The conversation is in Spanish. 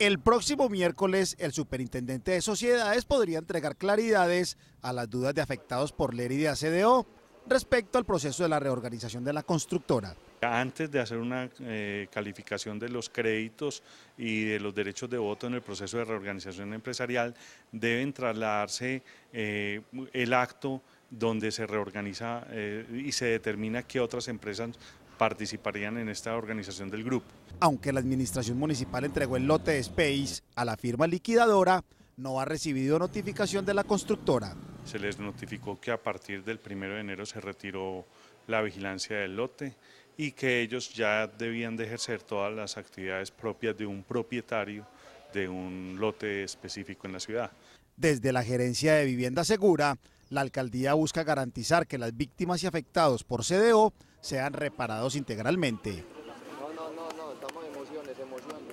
El próximo miércoles, el superintendente de sociedades podría entregar claridades a las dudas de afectados por Leri de ACDO respecto al proceso de la reorganización de la constructora. Antes de hacer una eh, calificación de los créditos y de los derechos de voto en el proceso de reorganización empresarial, deben trasladarse eh, el acto donde se reorganiza eh, y se determina qué otras empresas participarían en esta organización del grupo. Aunque la administración municipal entregó el lote de Space a la firma liquidadora, no ha recibido notificación de la constructora. Se les notificó que a partir del 1 de enero se retiró la vigilancia del lote y que ellos ya debían de ejercer todas las actividades propias de un propietario de un lote específico en la ciudad. Desde la Gerencia de Vivienda Segura, la alcaldía busca garantizar que las víctimas y afectados por CDO sean reparados integralmente. No, no, no, no, estamos emociones, emociones.